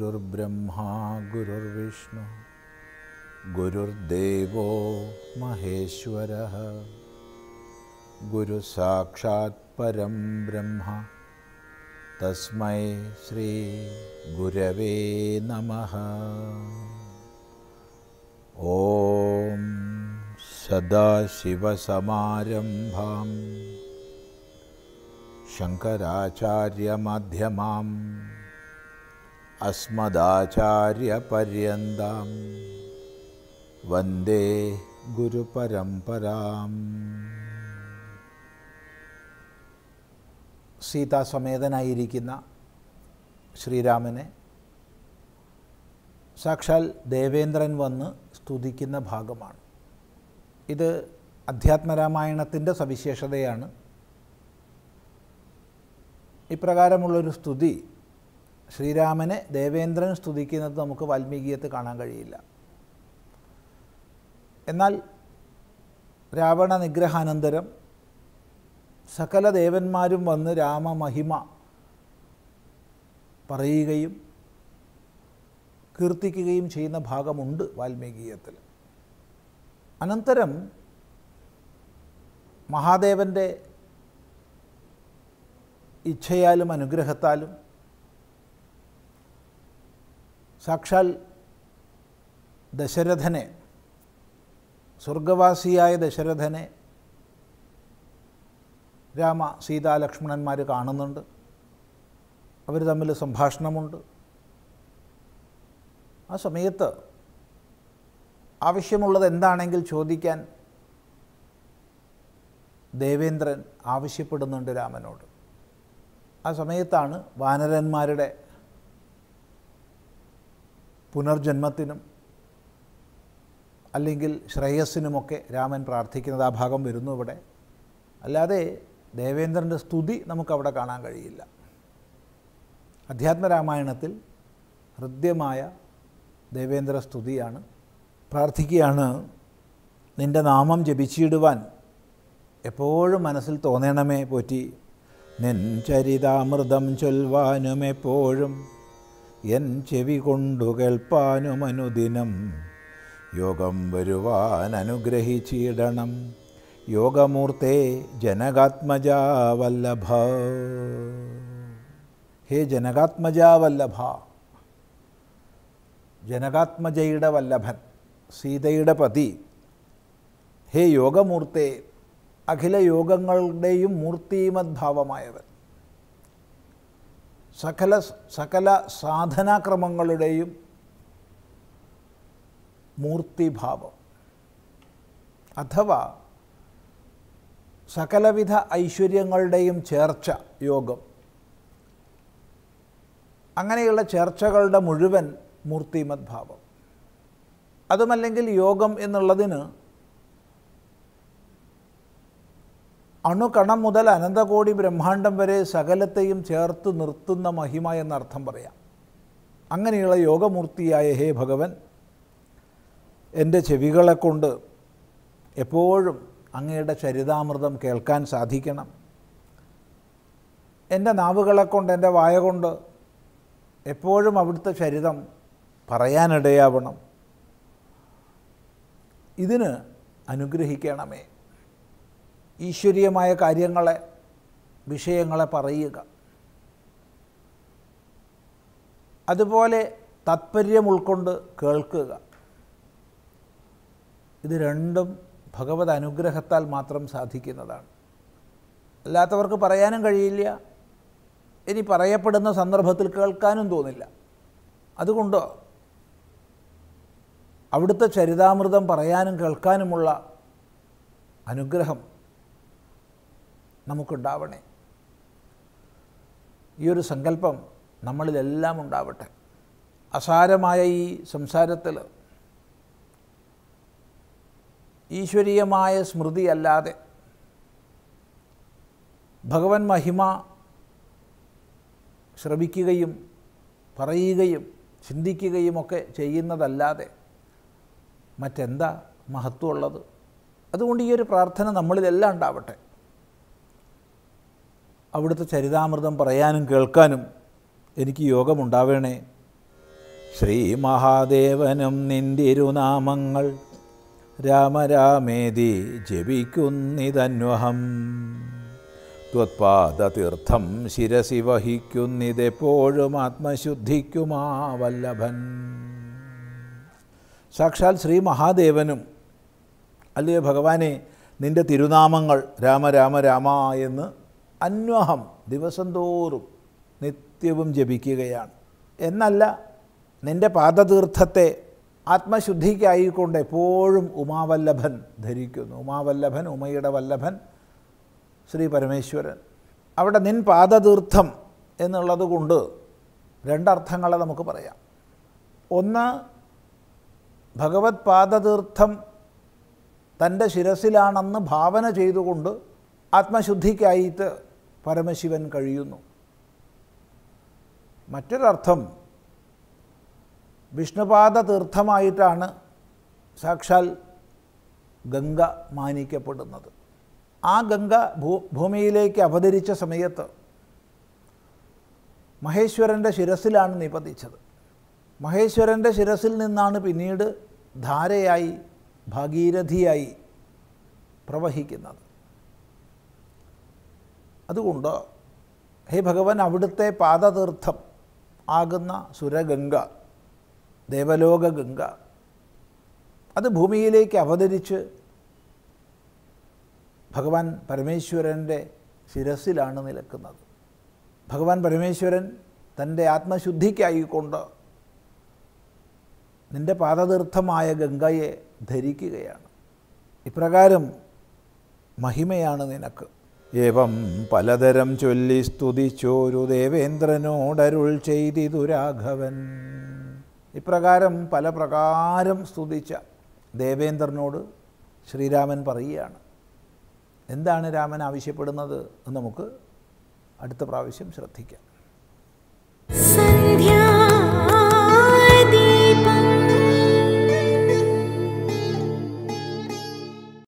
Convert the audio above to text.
गुरुर्ब्रह्मा गुरुर्विष्णु गुरुर्देवो महेश्वरः परं ब्रह्मा तस्मै श्रीगुरवे नमः ॐ सदाशिवसमारम्भां शङ्कराचार्यमध्यमाम् अस्मदाचार्यपर्यन्तां വന്ദേ ഗുരുപരംപരാം സീതാസമേതനായിരിക്കുന്ന ശ്രീരാമനെ സാക്ഷാൽ ദേവേന്ദ്രൻ വന്ന് സ്തുതിക്കുന്ന ഭാഗമാണ് ഇത് അധ്യാത്മരാമായണത്തിൻ്റെ സവിശേഷതയാണ് ഇപ്രകാരമുള്ളൊരു സ്തുതി ശ്രീരാമനെ ദേവേന്ദ്രൻ സ്തുതിക്കുന്നത് നമുക്ക് വാൽമീകിയത്ത് കാണാൻ കഴിയില്ല എന്നാൽ രാവണ നിഗ്രഹാനന്തരം സകല ദേവന്മാരും വന്ന് രാമമഹിമ പറയുകയും കീർത്തിക്കുകയും ചെയ്യുന്ന ഭാഗമുണ്ട് വാൽമീകീയത്തിൽ അനന്തരം മഹാദേവൻ്റെ ഇച്ഛയാലും അനുഗ്രഹത്താലും സാക്ഷാൽ ദശരഥനെ സ്വർഗവാസിയായ ദശരഥനെ രാമ സീതാ ലക്ഷ്മണന്മാർ കാണുന്നുണ്ട് അവർ തമ്മിൽ സംഭാഷണമുണ്ട് ആ സമയത്ത് ആവശ്യമുള്ളത് എന്താണെങ്കിൽ ചോദിക്കാൻ ദേവേന്ദ്രൻ ആവശ്യപ്പെടുന്നുണ്ട് രാമനോട് ആ സമയത്താണ് വാനരന്മാരുടെ പുനർജന്മത്തിനും അല്ലെങ്കിൽ ശ്രേയസ്സിനുമൊക്കെ രാമൻ പ്രാർത്ഥിക്കുന്നത് ആ ഭാഗം വരുന്നു ഇവിടെ അല്ലാതെ ദേവേന്ദ്രൻ്റെ സ്തുതി നമുക്കവിടെ കാണാൻ കഴിയില്ല അധ്യാത്മരാമായണത്തിൽ ഹൃദ്യമായ ദേവേന്ദ്ര സ്തുതിയാണ് പ്രാർത്ഥിക്കുകയാണ് നിൻ്റെ നാമം ജപിച്ചിടുവാൻ എപ്പോഴും മനസ്സിൽ തോന്നണമേ പോറ്റി നിൻ ചരിതാമൃതം ചൊൽവാനും എപ്പോഴും എൻ ചെവി കൊണ്ടു കേൾപ്പാനുമനുദിനം യോഗം വരുവാൻ അനുഗ്രഹിച്ചിടണം യോഗമൂർത്തേ ജനകാത്മജാവല്ലഭ ഹേ ജനകാത്മജാവല്ലഭ ജനകാത്മജയുടെ വല്ലഭൻ സീതയുടെ പതി ഹേ യോഗമൂർത്തേ അഖില യോഗങ്ങളുടെയും മൂർത്തിമദ്ഭാവമായവൻ സകല സകല സാധനാക്രമങ്ങളുടെയും മൂർത്തിഭാവം അഥവാ സകലവിധ ഐശ്വര്യങ്ങളുടെയും ചേർച്ച യോഗം അങ്ങനെയുള്ള ചേർച്ചകളുടെ മുഴുവൻ മൂർത്തിമദ്ഭാവം അതുമല്ലെങ്കിൽ യോഗം എന്നുള്ളതിന് അണുകണം മുതൽ അനന്തകോടി ബ്രഹ്മാണ്ടം വരെ സകലത്തെയും ചേർത്ത് നിർത്തുന്ന മഹിമ എന്നർത്ഥം പറയാം അങ്ങനെയുള്ള യോഗമൂർത്തിയായ ഹേ ഭഗവൻ എൻ്റെ ചെവികളെ കൊണ്ട് എപ്പോഴും അങ്ങയുടെ ചരിതാമൃതം കേൾക്കാൻ സാധിക്കണം എൻ്റെ നാവുകളെ കൊണ്ട് എൻ്റെ വായ കൊണ്ട് എപ്പോഴും അവിടുത്തെ ചരിതം പറയാനിടയാവണം ഇതിന് അനുഗ്രഹിക്കണമേ ഈശ്വരീയമായ കാര്യങ്ങളെ വിഷയങ്ങളെ പറയുക അതുപോലെ താത്പര്യം ഉൾക്കൊണ്ട് കേൾക്കുക ഇത് രണ്ടും ഭഗവത് അനുഗ്രഹത്താൽ മാത്രം സാധിക്കുന്നതാണ് അല്ലാത്തവർക്ക് പറയാനും കഴിയില്ല ഇനി പറയപ്പെടുന്ന സന്ദർഭത്തിൽ കേൾക്കാനും തോന്നില്ല അതുകൊണ്ടോ അവിടുത്തെ ചരിതാമൃതം പറയാനും കേൾക്കാനുമുള്ള അനുഗ്രഹം നമുക്കുണ്ടാവണേ ഈ ഒരു സങ്കല്പം നമ്മളിലെല്ലാം ഉണ്ടാവട്ടെ അസാരമായ ഈ സംസാരത്തിൽ ഈശ്വരീയമായ സ്മൃതി അല്ലാതെ ഭഗവൻ മഹിമ ശ്രവിക്കുകയും പറയുകയും ചിന്തിക്കുകയുമൊക്കെ ചെയ്യുന്നതല്ലാതെ മറ്റെന്താ മഹത്വമുള്ളത് അതുകൊണ്ട് ഈ ഒരു പ്രാർത്ഥന നമ്മളിലെല്ലാം ഉണ്ടാവട്ടെ അവിടുത്തെ ചരിതാമൃതം പറയാനും കേൾക്കാനും എനിക്ക് യോഗമുണ്ടാവേണേ ശ്രീ മഹാദേവനും നിന്തിരുനാമങ്ങൾ രാമരാമേതി ജപിക്കുന്നിതന്വഹം ത്വത്പാദതീർത്ഥം ശിരസി വഹിക്കുന്നിതെപ്പോഴും ആത്മശുദ്ധിക്കുമാവല്ലഭൻ സാക്ഷാൽ ശ്രീ മഹാദേവനും അല്ലയോ ഭഗവാനെ നിൻ്റെ തിരുനാമങ്ങൾ രാമ രാമ രാമ എന്ന് അന്വഹം ദിവസം തോറും നിത്യവും ജപിക്കുകയാണ് എന്നല്ല നിൻ്റെ പാദതീർത്ഥത്തെ ആത്മശുദ്ധിക്കായിക്കൊണ്ട് എപ്പോഴും ഉമാവല്ലഭൻ ധരിക്കുന്നു ഉമാവല്ലഭൻ ഉമയുടെ വല്ലഭൻ ശ്രീ പരമേശ്വരൻ അവിടെ നിൻ പാദതീർത്ഥം എന്നുള്ളത് കൊണ്ട് രണ്ടർത്ഥങ്ങളെ നമുക്ക് പറയാം ഒന്ന് ഭഗവത് പാദതീർത്ഥം തൻ്റെ ശിരസിലാണെന്ന് ഭാവന ചെയ്തുകൊണ്ട് ആത്മശുദ്ധിക്കായിട്ട് പരമശിവൻ കഴിയുന്നു മറ്റൊരർത്ഥം വിഷ്ണുപാദ തീർത്ഥമായിട്ടാണ് സാക്ഷാൽ ഗംഗ മാനിക്കപ്പെടുന്നത് ആ ഗംഗ ഭൂ ഭൂമിയിലേക്ക് അവതരിച്ച സമയത്ത് മഹേശ്വരൻ്റെ ശിരസിലാണ് നിപതിച്ചത് മഹേശ്വരൻ്റെ ശിരസിൽ നിന്നാണ് പിന്നീട് ധാരയായി ഭാഗീരഥിയായി പ്രവഹിക്കുന്നത് അതുകൊണ്ട് ഹേ ഭഗവാൻ അവിടുത്തെ പാദതീർത്ഥം ആകുന്ന സുരഗംഗ ദേവലോക ഗംഗ അത് ഭൂമിയിലേക്ക് അവതരിച്ച് ഭഗവാൻ പരമേശ്വരൻ്റെ ശിരസിലാണ് നിലക്കുന്നത് ഭഗവാൻ പരമേശ്വരൻ തൻ്റെ ആത്മശുദ്ധിക്കായിക്കൊണ്ട് നിൻ്റെ പാദതീർത്ഥമായ ഗംഗയെ ധരിക്കുകയാണ് ഇപ്രകാരം മഹിമയാണ് നിനക്ക് ഏവം പലതരം ചൊല്ലി സ്തുതിച്ചോരു ദേവേന്ദ്രനോടരുൾ ചെയ്തിതു രാഘവൻ ഇപ്രകാരം പല പ്രകാരം സ്തുതിച്ച ദേവേന്ദ്രനോട് ശ്രീരാമൻ പറയുകയാണ് എന്താണ് രാമൻ ആവശ്യപ്പെടുന്നത് എന്ന് നമുക്ക് അടുത്ത പ്രാവശ്യം ശ്രദ്ധിക്കാം